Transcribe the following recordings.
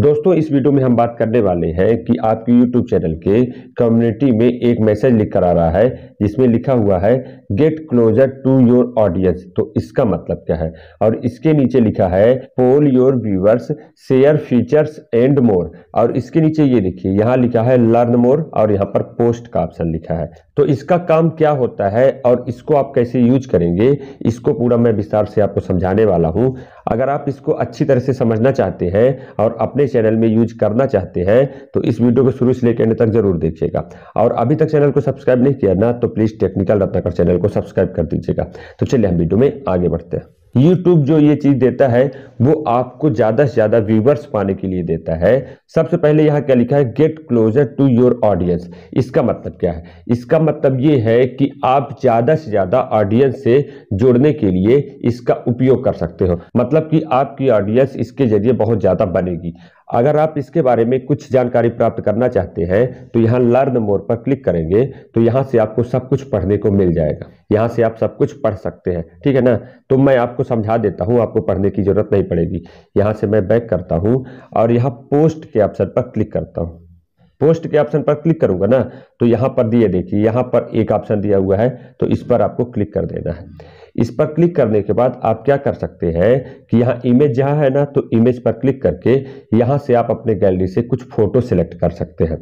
दोस्तों इस वीडियो में हम बात करने वाले हैं कि आपके यूट्यूब चैनल के कम्युनिटी में एक मैसेज लिख कर आ रहा है जिसमें लिखा हुआ है get closer to your audience तो इसका मतलब क्या है और इसके नीचे लिखा है poll your viewers share features and more और इसके नीचे ये देखिए यहाँ लिखा है लर्न मोर और यहाँ पर पोस्ट का ऑप्शन लिखा है तो इसका काम क्या होता है और इसको आप कैसे यूज करेंगे इसको पूरा मैं विस्तार से आपको समझाने वाला हूँ अगर आप इसको अच्छी तरह से समझना चाहते हैं और अपने चैनल में यूज करना चाहते हैं तो इस वीडियो को शुरू से लेकर एंड तक जरूर देखिएगा और अभी तक चैनल को सब्सक्राइब नहीं किया ना तो प्लीज़ टेक्निकल रत्नाकर चैनल को सब्सक्राइब कर दीजिएगा तो चलिए हम वीडियो में आगे बढ़ते हैं यूट्यूब जो ये चीज़ देता है वो आपको ज़्यादा से ज़्यादा व्यूवर्स पाने के लिए देता है सबसे पहले यहाँ क्या लिखा है get closer to your audience इसका मतलब क्या है इसका मतलब ये है कि आप ज़्यादा से ज़्यादा ऑडियंस से जुड़ने के लिए इसका उपयोग कर सकते हो मतलब कि आपकी ऑडियंस इसके जरिए बहुत ज़्यादा बनेगी अगर आप इसके बारे में कुछ जानकारी प्राप्त करना चाहते हैं तो यहाँ लर्न मोर पर क्लिक करेंगे तो यहाँ से आपको सब कुछ पढ़ने को मिल जाएगा यहाँ से आप सब कुछ पढ़ सकते हैं ठीक है ना तो मैं आपको समझा देता हूँ आपको पढ़ने की ज़रूरत नहीं पड़ेगी यहाँ से मैं बैक करता हूँ और यहाँ पोस्ट के ऑप्शन पर क्लिक करता हूँ पोस्ट के ऑप्शन पर क्लिक करूंगा ना तो यहाँ पर दिए देखिए यहाँ पर एक ऑप्शन दिया हुआ है तो इस पर आपको क्लिक कर देना है इस पर क्लिक करने के बाद आप क्या कर सकते हैं कि यहाँ इमेज जहाँ है ना तो इमेज पर क्लिक करके यहाँ से आप अपने गैलरी से कुछ फोटो सेलेक्ट कर सकते हैं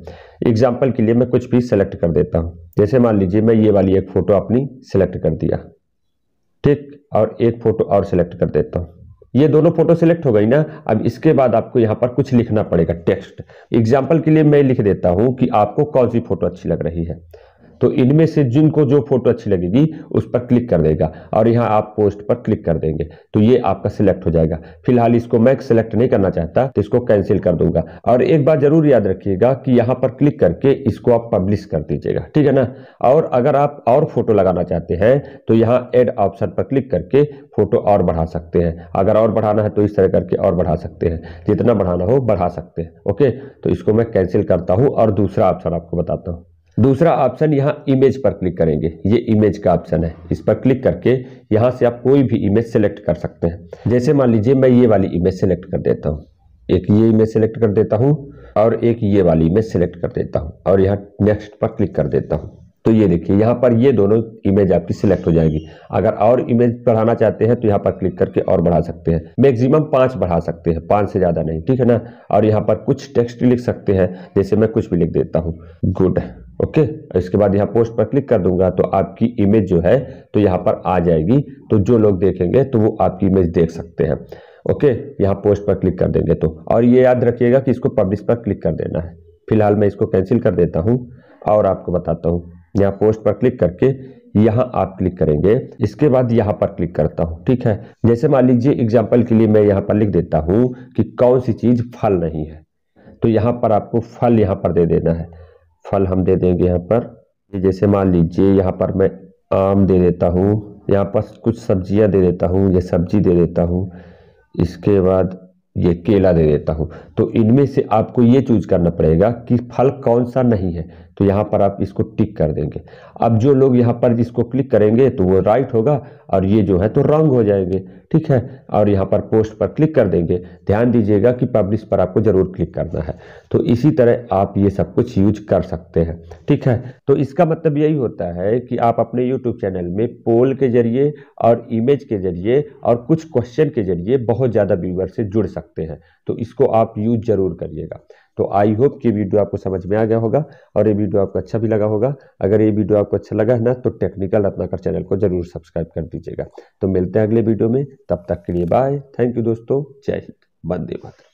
एग्जाम्पल के लिए मैं कुछ भी सिलेक्ट कर देता हूँ जैसे मान लीजिए मैं ये वाली एक फ़ोटो अपनी सिलेक्ट कर दिया ठीक और एक फ़ोटो और सिलेक्ट कर देता हूँ ये दोनों फोटो सिलेक्ट हो गई ना अब इसके बाद आपको यहाँ पर कुछ लिखना पड़ेगा टेक्स्ट एग्जाम्पल के लिए मैं लिख देता हूँ कि आपको कौन सी फोटो अच्छी लग रही है तो इनमें से जिनको जो फोटो अच्छी लगेगी उस पर क्लिक कर देगा और यहाँ आप पोस्ट पर क्लिक कर देंगे तो ये आपका सिलेक्ट हो जाएगा फिलहाल इसको मैं सिलेक्ट नहीं करना चाहता तो इसको कैंसिल कर दूंगा और एक बार जरूर याद रखिएगा कि यहाँ पर क्लिक करके इसको आप पब्लिश कर दीजिएगा ठीक है ना और अगर आप और फोटो लगाना चाहते हैं तो यहाँ एड ऑप्शन पर क्लिक करके फोटो और बढ़ा सकते हैं अगर और बढ़ाना है तो इस तरह करके और बढ़ा सकते हैं जितना बढ़ाना हो बढ़ा सकते हैं ओके तो इसको मैं कैंसिल करता हूँ और दूसरा ऑप्शन आपको बताता हूँ दूसरा ऑप्शन यहाँ इमेज पर क्लिक करेंगे ये इमेज का ऑप्शन है इस पर क्लिक करके यहाँ से आप कोई भी इमेज सेलेक्ट कर सकते हैं जैसे मान लीजिए मैं ये वाली इमेज सेलेक्ट कर देता हूँ एक ये इमेज सेलेक्ट कर देता हूँ और एक ये वाली इमेज सेलेक्ट कर देता हूँ और यहाँ नेक्स्ट पर क्लिक कर देता हूँ तो ये देखिए यहाँ पर ये दोनों इमेज आपकी सिलेक्ट हो जाएगी अगर और इमेज बढ़ाना चाहते हैं तो यहाँ पर क्लिक करके और बढ़ा सकते हैं मैक्सिमम पाँच बढ़ा सकते हैं पाँच से ज़्यादा नहीं ठीक है ना और यहाँ पर कुछ टेक्स्ट लिख सकते हैं जैसे मैं कुछ भी लिख देता हूँ गुड ओके इसके बाद यहाँ पोस्ट पर क्लिक कर दूंगा तो आपकी इमेज जो है तो यहाँ पर आ जाएगी तो जो लोग देखेंगे तो वो आपकी इमेज देख सकते हैं ओके यहाँ पोस्ट पर क्लिक कर देंगे तो और ये याद रखिएगा कि इसको पब्लिश पर क्लिक कर देना है फिलहाल मैं इसको कैंसिल कर देता हूँ और आपको बताता हूँ यहाँ पोस्ट पर क्लिक करके यहाँ आप क्लिक करेंगे इसके बाद यहाँ पर क्लिक करता हूँ ठीक है जैसे मान लीजिए एग्जाम्पल के लिए मैं यहाँ पर लिख देता हूँ कि कौन सी चीज़ फल नहीं है तो यहाँ पर आपको फल यहाँ पर दे देना है फल हम दे देंगे यहाँ पर जैसे मान लीजिए यहाँ पर मैं आम दे देता हूँ यहाँ पर कुछ सब्जियाँ दे देता हूँ ये सब्जी दे देता हूँ इसके बाद ये केला दे देता हूँ तो इनमें से आपको ये चूज करना पड़ेगा कि फल कौन सा नहीं है तो यहाँ पर आप इसको टिक कर देंगे अब जो लोग यहाँ पर इसको क्लिक करेंगे तो वो राइट होगा और ये जो है तो रॉन्ग हो जाएंगे ठीक है और यहाँ पर पोस्ट पर क्लिक कर देंगे ध्यान दीजिएगा कि पब्लिश पर आपको ज़रूर क्लिक करना है तो इसी तरह आप ये सब कुछ यूज कर सकते हैं ठीक है तो इसका मतलब यही होता है कि आप अपने यूट्यूब चैनल में पोल के जरिए और इमेज के जरिए और कुछ क्वेश्चन के जरिए बहुत ज़्यादा व्यूवर से जुड़ सकते हैं तो इसको आप यूज ज़रूर करिएगा तो आई होप कि वीडियो आपको समझ में आ गया होगा और ये वीडियो आपको अच्छा भी लगा होगा अगर ये वीडियो आपको अच्छा लगा है ना तो टेक्निकल रत्नाकर चैनल को जरूर सब्सक्राइब कर दीजिएगा तो मिलते हैं अगले वीडियो में तब तक के लिए बाय थैंक यू दोस्तों जय हिंद वंदे मातरम